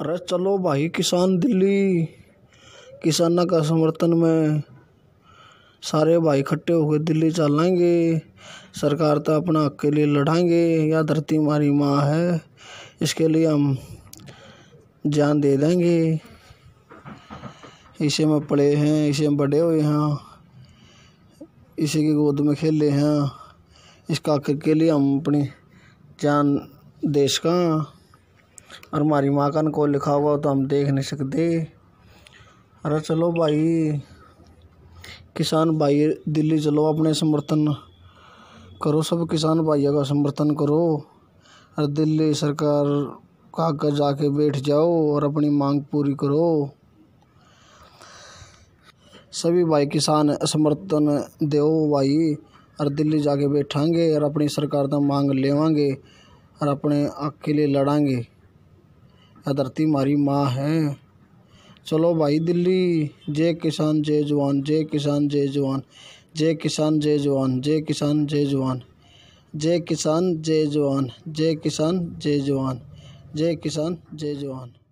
अरे चलो भाई किसान दिल्ली किसाना का समर्थन में सारे भाई इकट्ठे होकर दिल्ली चलाएंगे सरकार तो अपना हक के लिए लड़ाएंगे या धरती हमारी माँ है इसके लिए हम जान दे देंगे इसे में पड़े हैं इसे में बड़े हुए हैं इसी की गोद में खेले हैं इसका हक के लिए हम अपनी जान देश का और हमारी माँ का को लिखा हुआ तो हम देख नहीं सकते अरे चलो भाई किसान भाई दिल्ली चलो अपने समर्थन करो सब किसान भाइयों का समर्थन करो और दिल्ली सरकार का कर जाके बैठ जाओ और अपनी मांग पूरी करो सभी भाई किसान समर्थन दो भाई और दिल्ली जाके बैठांगे और अपनी सरकार का तो मांग लेवांगे और अपने हक के लिए लड़ांगे धरती मारी माँ है चलो भाई दिल्ली जय किसान जय जवान जय किसान जय जवान जय किसान जय जवान जय किसान जय जवान जय किसान जय जवान जय किसान जय जवान जय किसान जय जवान